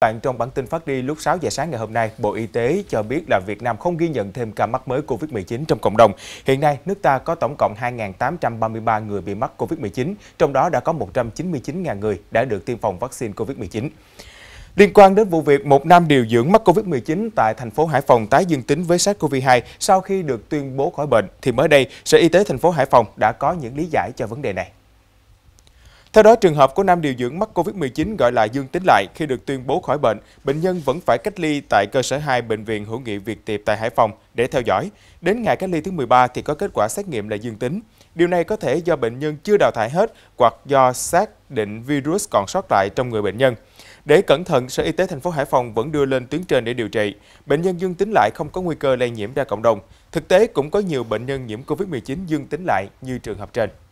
Bạn trong bản tin phát đi lúc 6 giờ sáng ngày hôm nay, Bộ Y tế cho biết là Việt Nam không ghi nhận thêm ca mắc mới COVID-19 trong cộng đồng. Hiện nay, nước ta có tổng cộng 2.833 người bị mắc COVID-19, trong đó đã có 199.000 người đã được tiêm phòng vaccine COVID-19. Liên quan đến vụ việc một nam điều dưỡng mắc COVID-19 tại thành phố Hải Phòng tái dương tính với SARS-CoV-2 sau khi được tuyên bố khỏi bệnh, thì mới đây, Sở Y tế thành phố Hải Phòng đã có những lý giải cho vấn đề này. Theo đó, trường hợp của nam điều dưỡng mắc COVID-19 gọi là dương tính lại khi được tuyên bố khỏi bệnh, bệnh nhân vẫn phải cách ly tại cơ sở 2 Bệnh viện hữu nghị Việt Tiệp tại Hải Phòng để theo dõi. Đến ngày cách ly thứ 13 thì có kết quả xét nghiệm là dương tính. Điều này có thể do bệnh nhân chưa đào thải hết hoặc do xác định virus còn sót lại trong người bệnh nhân. Để cẩn thận, Sở Y tế thành phố Hải Phòng vẫn đưa lên tuyến trên để điều trị. Bệnh nhân dương tính lại không có nguy cơ lây nhiễm ra cộng đồng. Thực tế cũng có nhiều bệnh nhân nhiễm COVID-19 dương tính lại như trường hợp trên.